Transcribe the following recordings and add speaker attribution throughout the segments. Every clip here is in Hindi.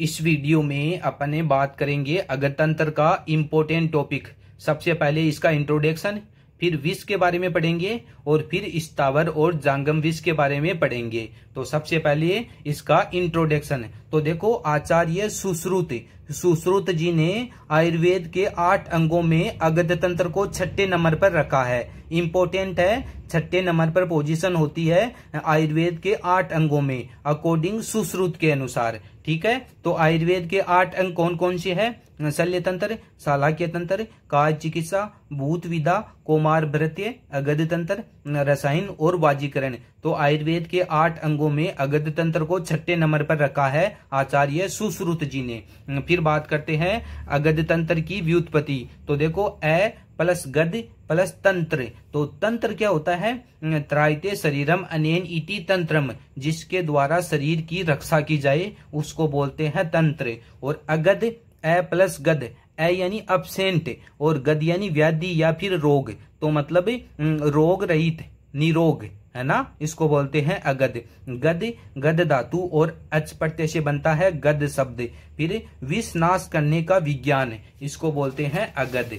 Speaker 1: इस वीडियो में अपने बात करेंगे अगरतंत्र का इम्पोर्टेंट टॉपिक सबसे पहले इसका इंट्रोडक्शन फिर विष के बारे में पढ़ेंगे और फिर इस्तावर और जांगम विष के बारे में पढ़ेंगे तो सबसे पहले इसका इंट्रोडक्शन तो देखो आचार्य सुश्रुत सुश्रुत जी ने आयुर्वेद के आठ अंगों में अगध तंत्र को छठे नंबर पर रखा है इम्पोर्टेंट है छठे नंबर पर पोजीशन होती है आयुर्वेद के आठ अंगों में अकॉर्डिंग सुश्रुत के अनुसार ठीक है तो आयुर्वेद के आठ अंग कौन कौन से है शल्य तंत्र सालाक्य तंत्र काय चिकित्सा भूत विदा कोमार भृत्य अगध तंत्र रसायन और वाजीकरण तो आयुर्वेद के आठ अंगों में अगध तंत्र को छठे नंबर पर रखा है आचार्य सुश्रुत जी ने फिर फिर बात करते हैं अगध तंत्र की व्युत्पत्ति तो देखो अ प्लस गद प्लस तंत्र तो तंत्र क्या होता है त्रायते शरीरम अनेन इति तंत्रम जिसके द्वारा शरीर की रक्षा की जाए उसको बोलते हैं तंत्र और अगध ए प्लस गद ए यानी अपसेंट और गद यानी व्याधि या फिर रोग तो मतलब रोग रहित निरोग है ना इसको बोलते हैं अगद गद गद धातु और अच प्रत्यय से बनता है गद शब्द फिर विष नाश करने का विज्ञान इसको बोलते हैं अगद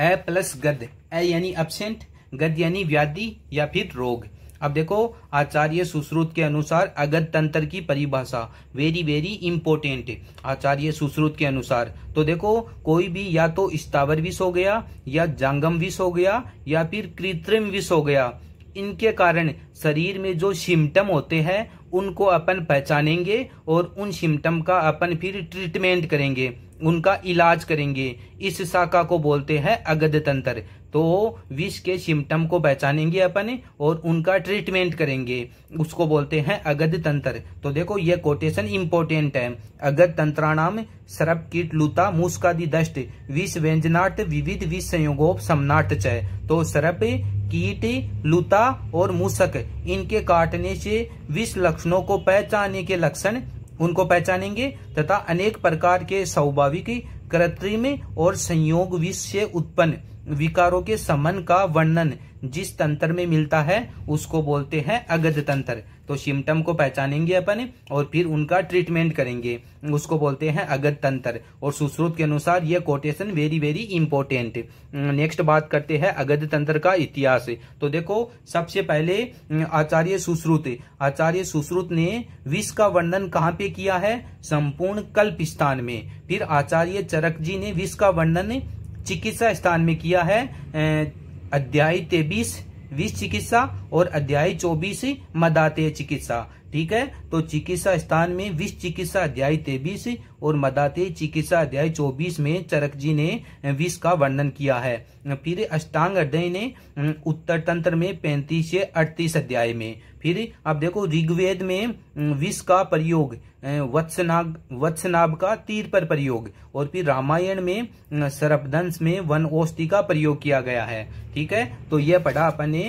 Speaker 1: ए प्लस गद ए यानी एबसेंट गद यानी व्याधि या फिर रोग अब देखो आचार्य सुश्रुत के अनुसार अगध तंत्र की परिभाषा वेरी वेरी इंपॉर्टेंट आचार्य सुश्रुत के अनुसार तो देखो कोई भी या तो स्थावर विष हो गया या जंगम विष हो गया या फिर कृत्रिम विष हो गया इनके कारण शरीर में जो सिम्टम होते हैं उनको अपन पहचानेंगे और उन सिम्टम का अपन फिर ट्रीटमेंट करेंगे उनका इलाज करेंगे इस शाखा को बोलते हैं अगध तंत्र तो विष के सिम्टम को पहचानेंगे अपन और उनका ट्रीटमेंट करेंगे उसको बोलते हैं अगध तंत्र तो देखो ये कोटेशन इम्पोर्टेंट है अगध तंत्राणाम सर्प कीट लूता मूसकादि दस्ट विष व्यंजनाट विविध विष संयोगोप समनाट चय तो सर्प कीट लूता और मूसक इनके काटने से विष लक्षणों को पहचाने के लक्षण उनको पहचानेंगे तथा अनेक प्रकार के स्वाभाविक कृत्रिम और संयोग विष से उत्पन्न विकारों के समन का वर्णन जिस तंत्र में मिलता है उसको बोलते हैं अगध तंत्र तो सिम्टम को पहचानेंगे अपन और फिर उनका ट्रीटमेंट करेंगे उसको बोलते हैं अगध तंत्र और सुश्रुत के अनुसार यह quotation very very important next बात करते हैं अगध तंत्र का इतिहास तो देखो सबसे पहले आचार्य सुश्रुत आचार्य सुश्रुत ने विष का वर्णन कहाँ पे किया है संपूर्ण कल्प स्थान में फिर आचार्य चरक जी ने विष का वर्णन चिकित्सा स्थान में किया है अध्याय तेबीस विष चिकित्सा और अध्याय चौबीस मदातेय चिकित्सा ठीक है तो चिकित्सा स्थान में विष चिकित्सा अध्याय तेबीस और मदाते चिकित्सा अध्याय चौबीस में चरक जी ने विष का वर्णन किया है फिर अष्टांग अध्याय ने उत्तर तंत्र में पैंतीस से अड़तीस अध्याय में फिर आप देखो ऋग्वेद में विष का प्रयोग वत्सनाग वत्सनाभ का तीर पर प्रयोग और फिर रामायण में सरपदंश में वन औषधि का प्रयोग किया गया है ठीक है तो यह पढ़ा अपने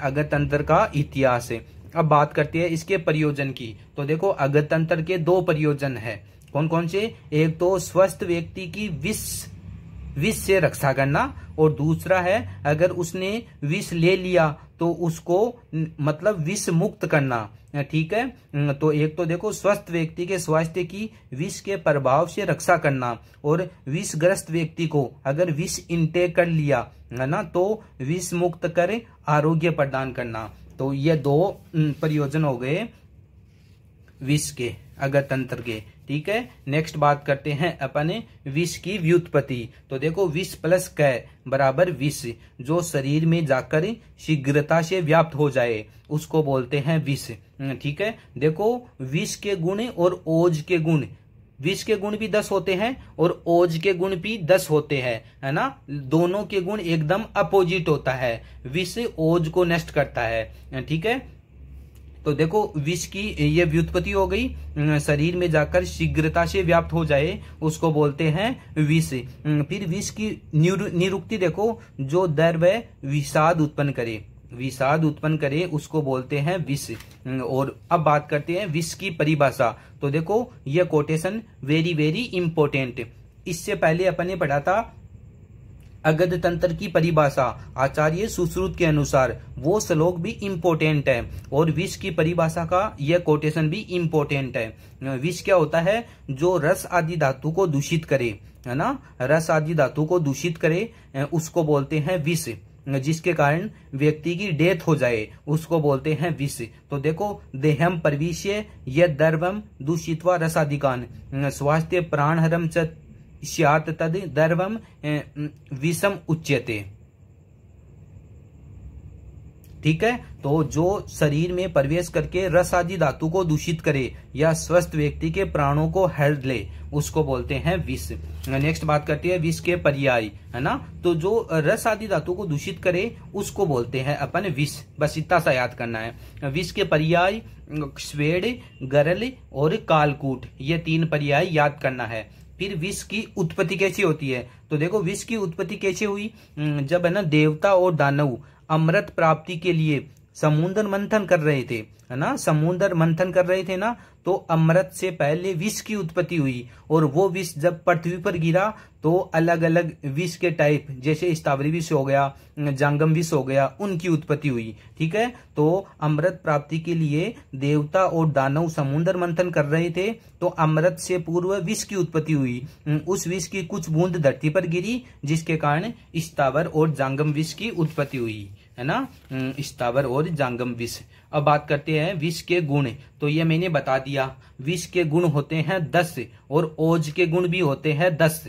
Speaker 1: अगतंत्र का इतिहास अब बात करते हैं इसके प्रयोजन की तो देखो अगतंत्र के दो प्रयोजन है कौन कौन से एक तो स्वस्थ व्यक्ति की विष विष से रक्षा करना और दूसरा है अगर उसने विष ले लिया तो उसको मतलब विष मुक्त करना ठीक है तो एक तो देखो स्वस्थ व्यक्ति के स्वास्थ्य की विष के प्रभाव से रक्षा करना और विषग्रस्त व्यक्ति को अगर विष इनटेक कर लिया है ना तो विष मुक्त कर आरोग्य प्रदान करना तो ये दो प्रयोजन हो गए विष के अगर तंत्र के ठीक है नेक्स्ट बात करते हैं अपने विष की व्युत्पत्ति तो देखो विष प्लस क बराबर विष जो शरीर में जाकर शीघ्रता से व्याप्त हो जाए उसको बोलते हैं विष हम्म, ठीक है देखो विष के गुण और ओज के गुण विष के गुण भी दस होते हैं और ओज के गुण भी दस होते हैं है ना दोनों के गुण एकदम अपोजिट होता है विष ओज को नष्ट करता है ठीक है तो देखो विष की ये व्युत्पत्ति हो गई शरीर में जाकर शीघ्रता से व्याप्त हो जाए उसको बोलते हैं विष फिर विष की निरुक्ति देखो जो दर्व विषाद उत्पन्न करे विषाद उत्पन्न करे उसको बोलते हैं विष और अब बात करते हैं विष की परिभाषा तो देखो यह कोटेशन वेरी वेरी इंपॉर्टेंट इससे पहले अपन ने पढ़ा था अगध तंत्र की परिभाषा आचार्य सुश्रुत के अनुसार वो श्लोक भी इम्पोर्टेंट है और विष की परिभाषा का यह कोटेशन भी इम्पोर्टेंट है विष क्या होता है जो रस आदि धातु को दूषित करे है ना रस आदि धातु को दूषित करे उसको बोलते हैं विष जिसके कारण व्यक्ति की डेथ हो जाए उसको बोलते हैं विष तो देखो देहम परविष्य यह दर्वम दूषित्वा रसाधिकान स्वास्थ्य प्राण च स्यात् विषम उच्यते ठीक है तो जो शरीर में प्रवेश करके रस आदि धातु को दूषित करे या स्वस्थ व्यक्ति के प्राणों को हर ले उसको बोलते हैं विष नेक्स्ट बात करते हैं विष के पर्याय है ना तो जो रस आदि धातु को दूषित करे उसको बोलते हैं अपन विष बस इतना सा याद करना है विष के पर्याय स्वेड गरल और कालकूट ये तीन पर्याय याद करना है फिर विष की उत्पत्ति कैसी होती है तो देखो विष की उत्पत्ति कैसे हुई हम्म, जब है ना देवता और दानव अमृत प्राप्ति के लिए समुद्र मंथन कर रहे थे है ना समुद्र मंथन कर रहे थे ना तो अमृत से पहले विष की उत्पत्ति हुई और वो विष जब पृथ्वी पर गिरा तो अलग अलग विष के टाइप जैसे स्थावरी विष हो गया जंगम विष हो गया उनकी उत्पत्ति हुई ठीक है तो अमृत प्राप्ति के लिए देवता और दानव समुन्द्र मंथन कर रहे थे तो अमृत से पूर्व विष की उत्पत्ति हुई उस विष की कुछ बूंद धरती पर गिरी जिसके कारण स्थावर और जांगम विष की उत्पत्ति हुई है ना स्थावर और जांगम विष अब बात करते हैं विष के गुण तो ये मैंने बता दिया विष के गुण होते हैं दस और ओज के गुण भी होते हैं दस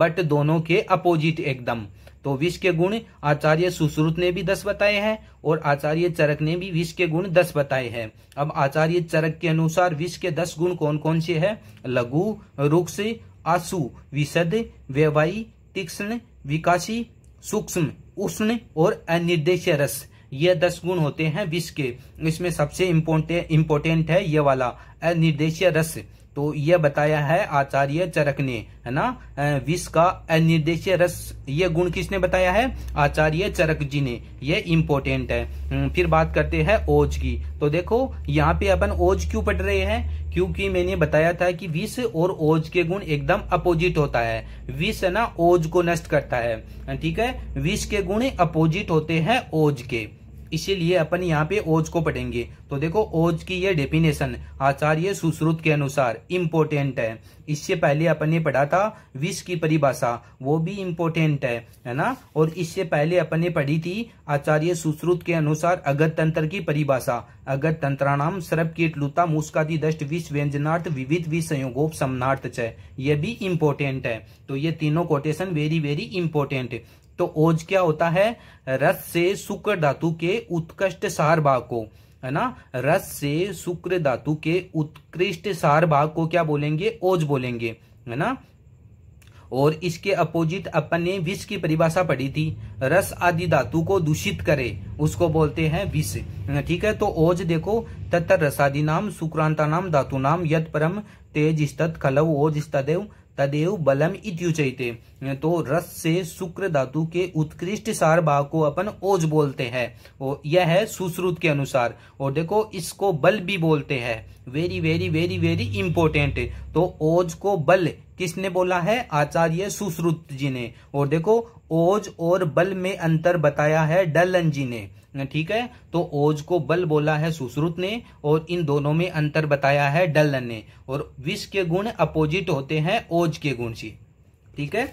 Speaker 1: बट दोनों के अपोजिट एकदम तो विष के गुण आचार्य सुश्रुत ने भी दस बताए हैं और आचार्य चरक ने भी विष के गुण दस बताए हैं अब आचार्य चरक के अनुसार विष के दस गुण कौन कौन से है लघु रुक्ष आसु विशद व्यवाही तीक्ष्ण विकासी सूक्ष्म उष्ण और अनिर्देश रस ये दस गुण होते हैं विष के इसमें सबसे इम्पोर्टेंट इम्पोर्टेंट है ये वाला अनिर्देशीय रस तो ये बताया है आचार्य चरक ने है ना विष का अनिर्देशीय रस ये गुण किसने बताया है आचार्य चरक जी ने ये इम्पोर्टेंट है हम्म, फिर बात करते हैं ओज की तो देखो यहाँ पे अपन ओज क्यों पढ़ रहे हैं क्योंकि मैंने बताया था कि विष और ओज के गुण एकदम अपोजिट होता है विष है ना ओज को नष्ट करता है ठीक है विष के गुण अपोजिट होते हैं ओज के इसीलिए अपन यहाँ पे ओज को पढ़ेंगे तो देखो ओज की ये डेफिनेशन आचार्य सुश्रुत के अनुसार इम्पोर्टेंट है इससे पहले अपन ने पढ़ा था विष की परिभाषा वो भी इम्पोर्टेंट है है ना और इससे पहले अपन ने पढ़ी थी आचार्य सुश्रुत के अनुसार अगत तंत्र की परिभाषा अगत तंत्राणाम सर्प कीट लुता मुस्कादि दस्ट विष व्यंजनार्थ विविध विषयोगोप समनार्थ चय ये भी इम्पोर्टेंट है तो ये तीनों कोटेशन वेरी वेरी इम्पोर्टेंट तो ओज क्या होता है रस से शुक्र धातु के उत्कृष्ट सार भाग को है ना रस से शुक्र धातु के उत्कृष्ट सार भाग को क्या बोलेंगे ओज बोलेंगे है ना और इसके अपोजिट अपन ने विष की परिभाषा पढ़ी थी रस आदि धातु को दूषित करे उसको बोलते हैं विष ठीक है तो ओज देखो तत्तर रसादि नाम शुक्रांता नाम धातु नाम यद परम तेज स्तत खलव ओज स्तव तदेव बलम इत्युचैते तो रस से शुक्र धातु के उत्कृष्ट सार भाग को अपन ओज बोलते हैं और यह है सुश्रुत के अनुसार और देखो इसको बल भी बोलते हैं very very very very important तो ओज को बल किसने बोला है आचार्य सुश्रुत जी ने और देखो ओज और बल में अंतर बताया है डलन जी ने ठीक है तो ओज को बल बोला है सुश्रुत ने और इन दोनों में अंतर बताया है डलन ने और विष के गुण अपोजिट होते हैं ओज के गुण से ठीक है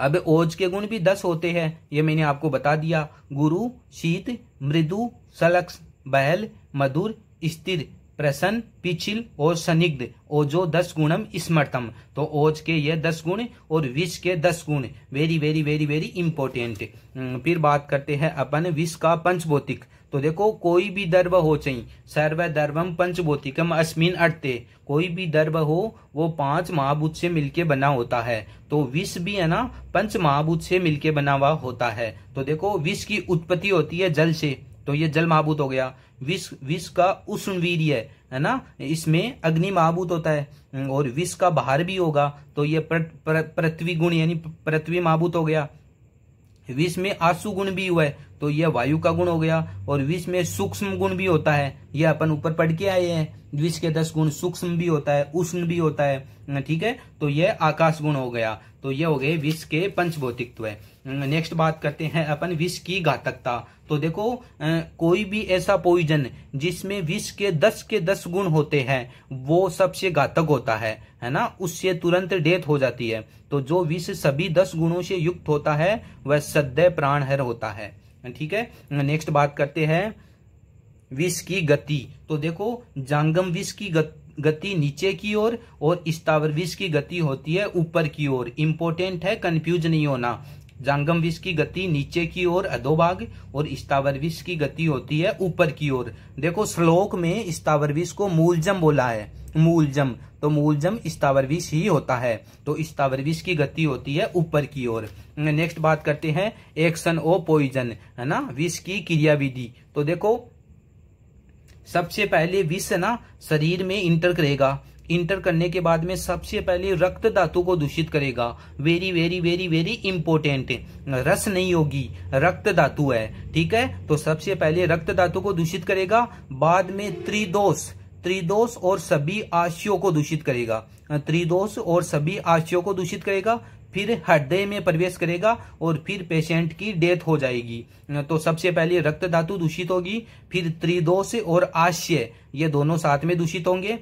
Speaker 1: अब ओज के गुण भी दस होते हैं ये मैंने आपको बता दिया गुरु शीत मृदु सलक्ष बहल मधुर स्थिर प्रसन्न पिछिल और संिग्ध ओजो दस गुणम स्मर्तम तो ओज के ये दस गुण और विष के दस गुण very very very very important फिर बात करते हैं अपन विष का पंचभौतिक तो देखो कोई भी दर्व हो चाहिए सर्व दर्वम पंचभौतिकम अस्मिन अर्थे कोई भी दर्व हो वो पांच महाभूत से मिलके बना होता है तो विष भी है ना पंच महाभूत से मिलके बना हुआ होता है तो देखो विष की उत्पत्ति होती है जल से तो ये जल महाभूत हो गया विष विष का उष्ण वीर है ना इसमें अग्नि महाभूत होता है और विष का बाहर भी होगा तो ये पृथ्वी गुण यानी पृथ्वी महाभूत हो गया विष में आंसू गुण भी हुआ है तो यह वायु का गुण हो गया और विष में सूक्ष्म गुण भी होता है यह अपन ऊपर पढ़ के आए हैं विष के दस गुण सूक्ष्म भी होता है उष्ण भी होता है ठीक है तो यह आकाश गुण हो गया तो ये हो गए विष के पंचभौतिक नेक्स्ट अं, बात करते हैं अपन विष की घातकता तो देखो अं, कोई भी ऐसा पॉइजन जिसमें विष के दस के दस गुण होते हैं वो सबसे घातक होता है है ना उससे तुरंत डेथ हो जाती है तो जो विष सभी दस गुणों से युक्त होता है वह सदैव प्राणहर होता है ठीक है नेक्स्ट अं, बात करते हैं विष की गति तो देखो जांगम विष की गति गति नीचे की ओर और, और विष की गति होती है ऊपर की ओर इम्पोर्टेंट है कंफ्यूज नहीं होना जांगम विष की गति नीचे की ओर अधोभाग और स्थावर विष की गति होती है ऊपर की ओर देखो श्लोक में स्थावर विष को मूलजम बोला है मूलजम तो मूलजम इस्तावर विष ही होता है तो स्थावर विष की गति होती है ऊपर की ओर नेक्स्ट बात करते हैं एक्शन ओ पॉइजन है ना विष की क्रियाविधि तो देखो सबसे पहले विष ना शरीर में इंटर करेगा इंटर करने के बाद में सबसे पहले रक्त धातु को दूषित करेगा very very very very important रस नहीं होगी रक्त धातु है ठीक है तो सबसे पहले रक्त धातु को दूषित करेगा बाद में त्रिदोष त्रिदोष और सभी आशियों को दूषित करेगा त्रिदोष और सभी आशियों को दूषित करेगा फिर हृदय में प्रवेश करेगा और फिर पेशेंट की डेथ हो जाएगी तो सबसे पहले रक्त धातु दूषित होगी फिर त्रिदोष और आशय ये दोनों साथ में दूषित होंगे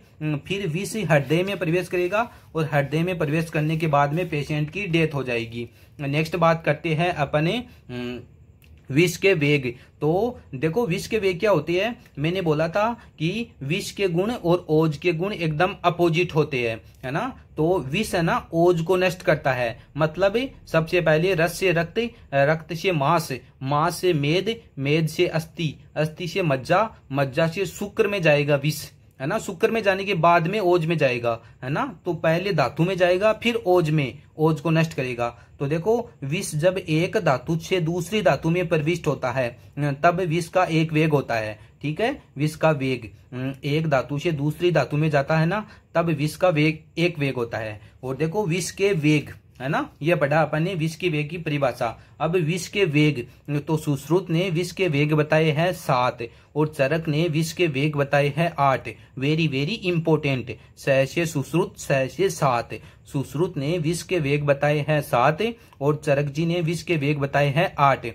Speaker 1: फिर विष हृदय में प्रवेश करेगा और हृदय में प्रवेश करने के बाद में पेशेंट की डेथ हो जाएगी नेक्स्ट बात करते हैं अपने विष के वेग तो देखो विष के वेग क्या होते है मैंने बोला था कि विष के गुण और ओज के गुण एकदम अपोजिट होते हैं है ना तो विष है ना ओज को नष्ट करता है मतलब सबसे पहले रस से रक्त रक्त से मांस मांस से मेद मेद से अस्थि अस्थि से मज्जा मज्जा से शुक्र में जाएगा विष है ना शुक्र में जाने के बाद में ओज में जाएगा है ना तो पहले धातु में जाएगा फिर ओज में ओज को नष्ट करेगा तो देखो विष जब एक धातु से दूसरी धातु में प्रविष्ट होता है तब विष का एक वेग होता है ठीक है विष का वेग एक धातु से दूसरी धातु में जाता है ना तब विष का वेग एक वेग होता है और देखो विष के वेग है ना ये पढ़ा अपन ने विष के वेग की परिभाषा अब विष के वेग तो सुश्रुत ने विष के वेग बताए हैं सात और चरक ने विष के वेग बताए हैं आठ वेरी वेरी इंपॉर्टेंट सह सुश्रुत सह सात सुश्रुत ने विष के वेग बताए हैं सात और चरक जी ने विष के वेग बताए हैं आठ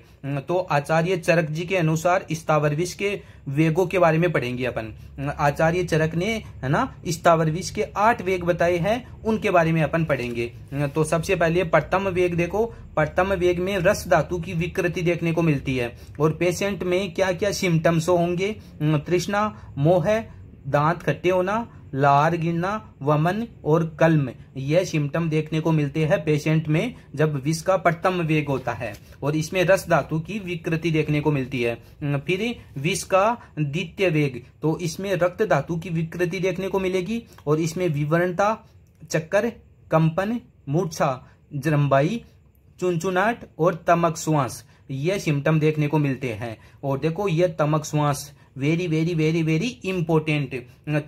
Speaker 1: तो आचार्य चरक जी के अनुसार स्थावर विष के वेगों के बारे में पढ़ेंगे अपन आचार्य चरक ने है ना स्थावर विष के आठ वेग बताए हैं उनके बारे में अपन पढ़ेंगे तो सबसे पहले प्रथम वेग देखो प्रथम वेग में रस धातु की विकृति देखने को मिलती है और पेशेंट में क्या क्या सिम्टम्स होंगे तृष्णा मोह दांत खट्टे होना लार गिरना वमन और कलम यह सिम्टम देखने को मिलते हैं पेशेंट में जब विष का प्रथम वेग होता है और इसमें रस धातु की विकृति देखने को मिलती है फिर विष का द्वितीय वेग तो इसमें रक्त धातु की विकृति देखने को मिलेगी और इसमें विवरणता चक्कर कंपन मूर्छा जरम्बाई चुनचुनाट और तमक श्वास ये सिम्टम देखने को मिलते हैं और देखो ये तमक श्वास very very very very important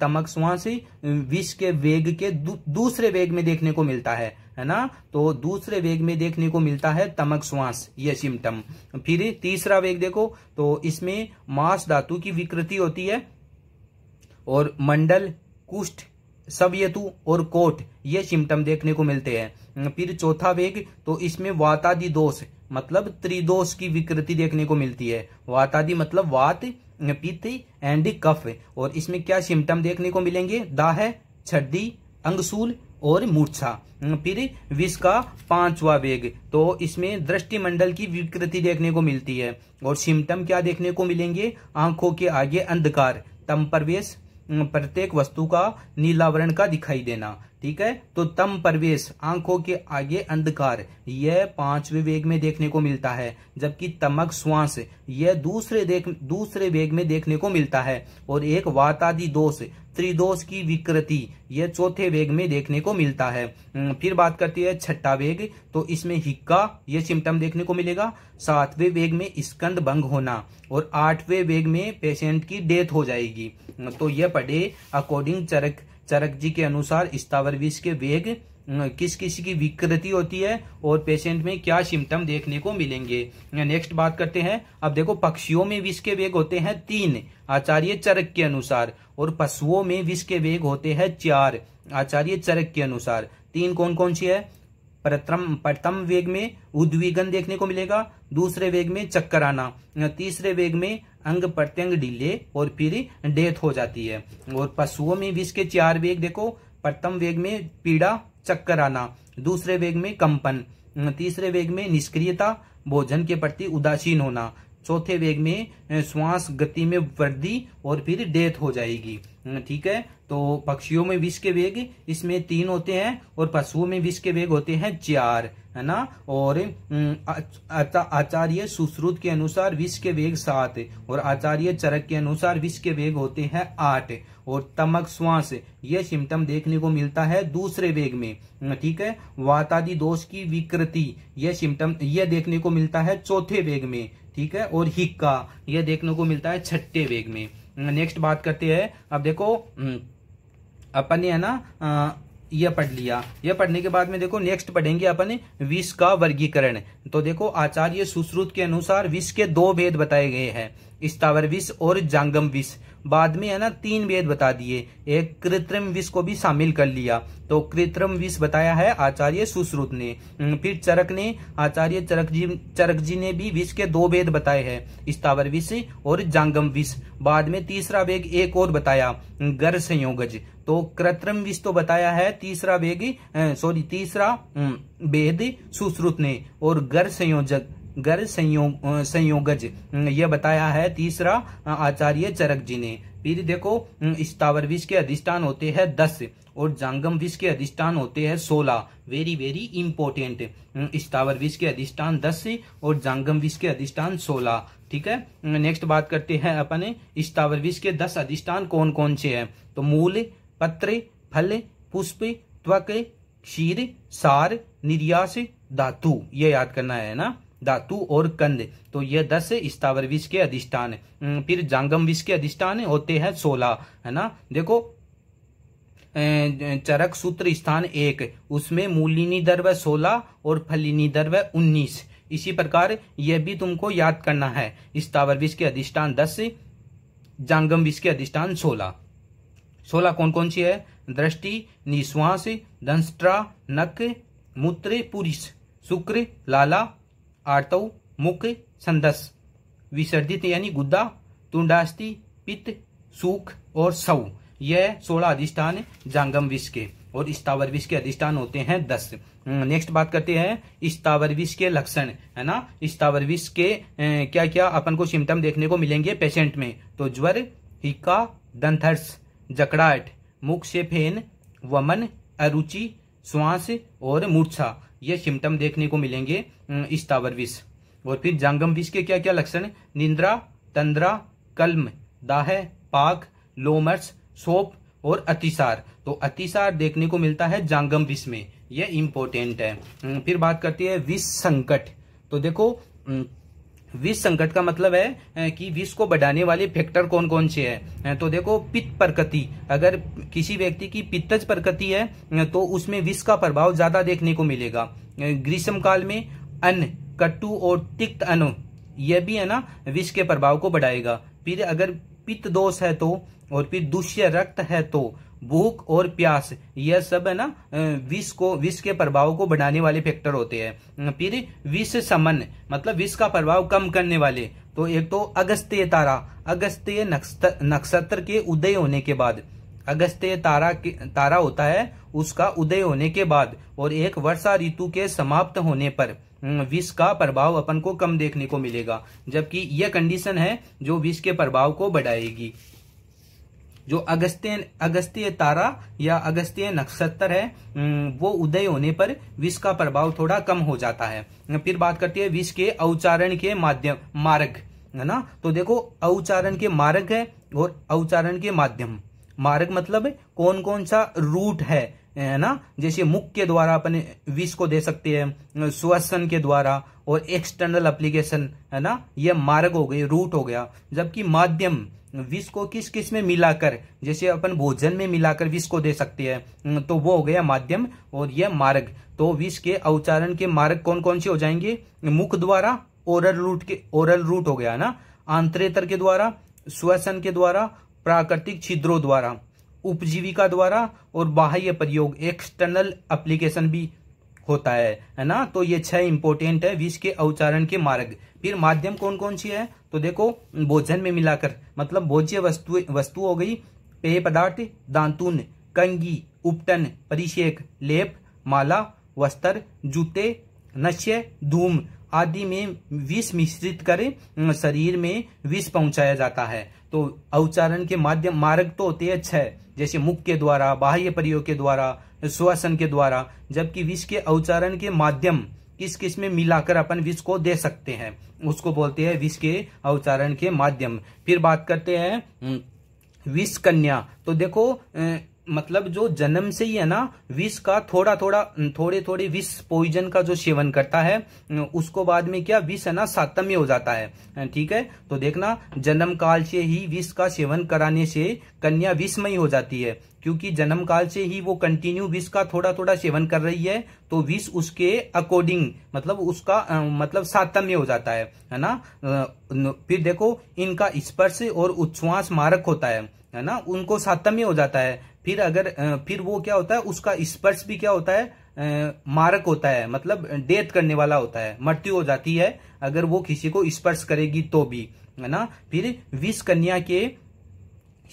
Speaker 1: तमक श्वास विश्व के वेग के दू, दूसरे वेग में देखने को मिलता है है ना तो दूसरे वेग में देखने को मिलता है तमक श्वास ये सिम्टम फिर तीसरा वेग देखो तो इसमें मांस धातु की विकृति होती है और मंडल कुष्ठ सवयतु और कोट ये सिम्टम देखने को मिलते हैं हम्म, फिर चौथा वेग तो इसमें वातादि दोष मतलब त्रिदोष की विकृति देखने को मिलती है वातादि मतलब वात पित्त एंड कफ और इसमें क्या सिम्टम देखने को मिलेंगे दाह छड्डी अंगसूल और मूर्छा हम्म, फिर विष का पांचवा वेग तो इसमें दृष्टिमंडल की विकृति देखने को मिलती है और सिम्टम क्या देखने को मिलेंगे आंखों के आगे अंधकार तम प्रवेश प्रत्येक वस्तु का नीलावरण का दिखाई देना ठीक है तो तम परवेश आंखों के आगे अंधकार यह पांचवे वेग में देखने को मिलता है जबकि तमक श्वास यह दूसरे देख दूसरे वेग में देखने को मिलता है और एक वातादि दोष त्रिदोष की विकृति यह चौथे वेग में देखने को मिलता है हम्म, फिर बात करती है छठा वेग तो इसमें हिक्का यह सिम्टम देखने को मिलेगा सातवें वेग में स्कंद भंग होना और आठवें वेग में पेशेंट की डेथ हो जाएगी हम्म, तो यह पढ़े अकॉर्डिंग चरक चरक जी के अनुसार स्थावर विष के वेग किस किसी की विकृति होती है और पेशेंट में क्या सिम्टम देखने को मिलेंगे नेक्स्ट बात करते हैं अब देखो पक्षियों में विष के वेग होते हैं तीन आचार्य चरक के अनुसार और पशुओं में विष के वेग होते हैं चार आचार्य चरक के अनुसार तीन कौन कौन सी है प्रथम प्रथम वेग में उद्विगन देखने को मिलेगा दूसरे वेग में चक्कर आना तीसरे वेग में अंग प्रत्यंग ढीले और फिर डेथ हो जाती है और पशुओं में विष के चार वेग देखो प्रथम वेग में पीड़ा चक्कर आना दूसरे वेग में कंपन तीसरे वेग में निष्क्रियता भोजन के प्रति उदासीन होना चौथे वेग में श्वास गति में वृद्धि और फिर डेथ हो जाएगी ठीक है तो पक्षियों में विष के वेग इसमें तीन होते हैं और पशुओं में विष के वेग होते हैं चार है ना और आचार्य सुश्रुत के अनुसार विश्व के वेग सात और आचार्य चरक के अनुसार विश्व के वेग होते हैं आठ और तमक श्वास यह सिम्टम देखने को मिलता है दूसरे वेग में ठीक है वातादि दोष की विकृति यह सिम्टम यह देखने को मिलता है चौथे वेग में ठीक है और हिक्का यह देखने को मिलता है छठे वेग में नेक्स्ट बात करते हैं अब देखो अपन ने है ना यह पढ़ लिया यह पढ़ने के बाद में देखो नेक्स्ट पढ़ेंगे अपन विष का वर्गीकरण तो देखो आचार्य सुश्रुत के अनुसार विष के दो भेद बताए गए हैं स्थावर विष और जांगम विष बाद में है ना तीन वेद बता दिए एक कृत्रिम विष को भी शामिल कर लिया तो कृत्रिम विष बताया है आचार्य सुश्रुत ने फिर चरक ने आचार्य चरक जी चरक जी ने भी विष के दो वेद बताए हैं स्थावर विष और जांगम विष बाद में तीसरा वेग एक और बताया गर संयोगज तो कृत्रिम विष तो बताया है तीसरा वेग सॉरी तीसरा वेद सुश्रुत ने और गर संयोजक गर संयोग संयोगज हम्म, यह बताया है तीसरा आचार्य चरक जी ने फिर देखो हम्म, स्थावर विष के अधिष्ठान होते हैं दस और जांगम विष के अधिष्ठान होते हैं सोलह वेरी वेरी इंपॉर्टेंट स्थावर विष के अधिष्ठान दस और जांगम विष के अधिष्ठान सोलह ठीक है नेक्स्ट हम्म, बात करते हैं अपने स्थावर विष के दस अधिष्ठान कौन कौन से हैं तो मूल पत्र फल पुष्प त्वक क्षीर सार निर्यास धातु ये याद करना है ना धातु और कंद तो ये दस स्थावर विष के अधिष्ठान फिर जांगम विष के अधिष्ठान होते हैं सोलह है ना देखो चरक सूत्र स्थान एक उसमें मूलिनी दर व सोलह और फलिनी दर व उन्नीस इसी प्रकार यह भी तुमको याद करना है स्थावर विष के अधिष्ठान दस जांगम विष के अधिष्ठान सोलह सोलह कौन कौन सी है दृष्टि निश्वास दंष्ट्रा नक मूत्र पुरुष शुक्र लाला आर्तौ मुख संदस विसर्जित यानी गुद्दा तुंडास्ति पित्त सूख और सौ यह सोलह अधिष्ठान जांगम विष के और स्थावर विष के अधिष्ठान होते हैं दस नेक्स्ट हम्म, बात करते हैं स्थावर विष के लक्षण है ना स्थावर विष के ए, क्या क्या अपन को सिम्टम देखने को मिलेंगे पेशेंट में तो ज्वर हिक्का दंथर्स जकड़ाहट मुख से फेन वमन अरुचि श्वास और मूर्छा ये सिम्टम देखने को मिलेंगे स्थावर विष और फिर जंगम विष के क्या क्या लक्षण निंद्रा तंद्रा कलम दाह पाक लोमर्स सोप और अतिसार तो अतिसार देखने को मिलता है जांगम विष में यह इम्पोर्टेंट है फिर बात करती है विष संकट तो देखो विष संकट का मतलब है कि विष को बढ़ाने वाले फैक्टर कौन कौन से हैं तो देखो पित्त प्रकृति अगर किसी व्यक्ति की पित्तज प्रकृति है तो उसमें विष का प्रभाव ज्यादा देखने को मिलेगा ग्रीष्म काल में अन्न कट्टू और तिक्त अन्न यह भी है ना विष के प्रभाव को बढ़ाएगा फिर अगर पित्त दोष है तो और फिर दुष्य रक्त है तो भूख और प्यास यह सब है ना विष को विष के प्रभाव को बढ़ाने वाले फैक्टर होते हैं फिर विष समन मतलब विष का प्रभाव कम करने वाले तो एक तो अगस्त्य तारा अगस्त्य नक्षत्र के उदय होने के बाद अगस्त्य तारा के तारा होता है उसका उदय होने के बाद और एक वर्षा ऋतु के समाप्त होने पर विष का प्रभाव अपन को कम देखने को मिलेगा जबकि यह कंडीशन है जो विष के प्रभाव को बढ़ाएगी जो अगस्त्य अगस्त्य तारा या अगस्त्य नक्षत्र है वो उदय होने पर विष का प्रभाव थोड़ा कम हो जाता है फिर बात करती है विष के अवचारण के माध्यम मार्ग है ना तो देखो अवचारण के मार्ग है और अवचारण के माध्यम मार्ग मतलब कौन कौन सा रूट है है ना जैसे मुख के द्वारा अपने विष को दे सकते हैं श्वसन के द्वारा और एक्सटर्नल एप्लीकेशन है ना ये मार्ग हो गई रूट हो गया जबकि माध्यम विष को किस किस में मिलाकर जैसे अपन भोजन में मिलाकर विष को दे सकते हैं हम्म, तो वो हो गया माध्यम और यह मार्ग तो विष के अवचारण के मार्ग कौन कौन से हो जाएंगे मुख द्वारा ओरल रूट के ओरल रूट हो गया ना आंतरेतर के द्वारा श्वसन के द्वारा प्राकृतिक छिद्रों द्वारा उपजीविका द्वारा और बाह्य प्रयोग एक्सटर्नल एप्लीकेशन भी होता है है ना तो ये छह इम्पोर्टेंट है विष के अवचारण के मार्ग फिर माध्यम कौन कौन सी है तो देखो भोजन में मिलाकर मतलब भोज्य वस्तु वस्तु हो गई पेय पदार्थ दांतुन कंगी उपटन परिषेक लेप माला वस्त्र जूते नश्य धूम आदि में विष मिश्रित कर शरीर में विष पहुंचाया जाता है तो अवचारण के माध्यम मार्ग तो होते हैं छह जैसे मुख के द्वारा बाह्य प्रयोग के द्वारा श्वसन के द्वारा जबकि विष के अवचारण के माध्यम किस किस में मिलाकर अपन विष को दे सकते हैं उसको बोलते हैं विष के अवचारण के माध्यम फिर बात करते हैं हम्म, विष कन्या तो देखो मतलब जो जन्म से ही है ना विष का थोड़ा थोड़ा थोड़े थोड़े विष पॉइजन का जो सेवन करता है उसको बाद में क्या विष है ना सातम्य हो जाता है ठीक है तो देखना जन्म काल से ही विष का सेवन कराने से कन्या विषमय हो जाती है क्योंकि जन्म काल से ही वो कंटिन्यू विष का थोड़ा थोड़ा सेवन कर रही है तो विष उसके अकॉर्डिंग मतलब उसका मतलब सातम्य हो जाता है है ना फिर देखो इनका स्पर्श और उच्छ्वास मारक होता है है ना उनको सातम्य हो जाता है फिर अगर फिर वो क्या होता है उसका स्पर्श भी क्या होता है मारक होता है मतलब डेथ करने वाला होता है मृत्यु हो जाती है अगर वो किसी को स्पर्श करेगी तो भी है ना फिर विष कन्या के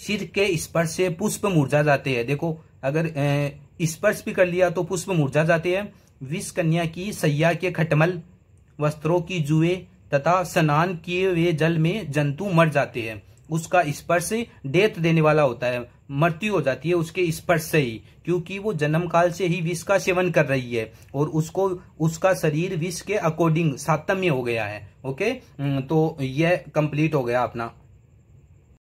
Speaker 1: सिर के स्पर्श से पुष्प मुरझा जाते हैं देखो अगर स्पर्श भी कर लिया तो पुष्प मुरझा जाते हैं विष कन्या की सैया के खटमल वस्त्रों की जुए तथा स्नान किए हुए जल में जंतु मर जाते हैं उसका स्पर्श डेथ देने वाला होता है मृत्यु हो जाती है उसके स्पर्श से ही क्योंकि वो जन्म काल से ही विष का सेवन कर रही है और उसको उसका शरीर विष के अकॉर्डिंग सातम्य हो गया है ओके हम्म, तो यह कंप्लीट हो गया अपना